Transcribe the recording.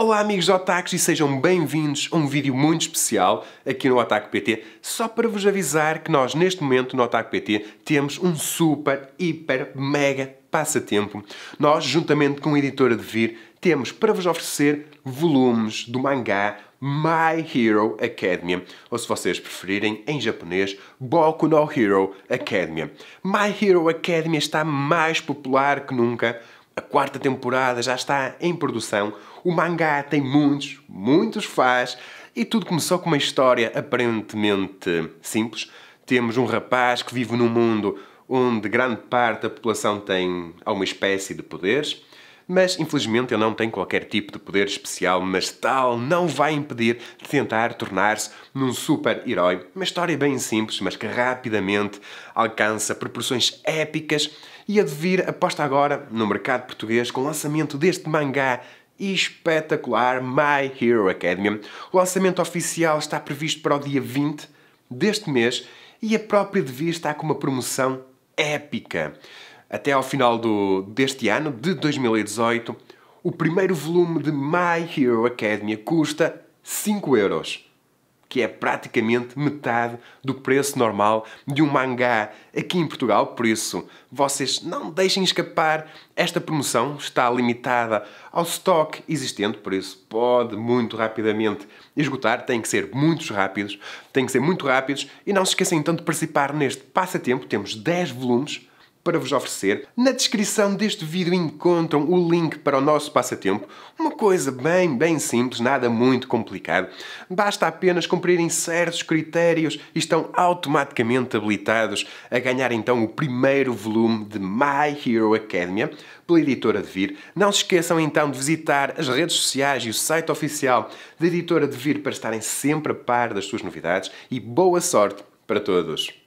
Olá amigos otakus e sejam bem-vindos a um vídeo muito especial aqui no Otaku PT, só para vos avisar que nós neste momento no Otaku PT temos um super, hiper, mega passatempo. Nós, juntamente com a editora de Vir, temos para vos oferecer volumes do mangá My Hero Academia, ou se vocês preferirem, em japonês, Boku no Hero Academia. My Hero Academia está mais popular que nunca a quarta temporada já está em produção, o mangá tem muitos, muitos fãs e tudo começou com uma história aparentemente simples. Temos um rapaz que vive num mundo onde grande parte da população tem alguma espécie de poderes mas, infelizmente, ele não tem qualquer tipo de poder especial, mas tal não vai impedir de tentar tornar-se num super-herói. Uma história bem simples, mas que rapidamente alcança proporções épicas e a de aposta agora no mercado português com o lançamento deste mangá espetacular My Hero Academia. O lançamento oficial está previsto para o dia 20 deste mês e a própria Devir está com uma promoção épica até ao final do, deste ano, de 2018, o primeiro volume de My Hero Academia custa 5 euros, que é praticamente metade do preço normal de um mangá aqui em Portugal, por isso vocês não deixem escapar. Esta promoção está limitada ao estoque existente, por isso pode muito rapidamente esgotar, tem que ser muito rápidos, tem que ser muito rápidos e não se esqueçam então de participar neste passatempo, temos 10 volumes para vos oferecer. Na descrição deste vídeo encontram o link para o nosso passatempo, uma coisa bem, bem simples, nada muito complicado. Basta apenas cumprirem certos critérios e estão automaticamente habilitados a ganhar então o primeiro volume de My Hero Academia pela editora de Vir. Não se esqueçam então de visitar as redes sociais e o site oficial da editora de Vir para estarem sempre a par das suas novidades e boa sorte para todos!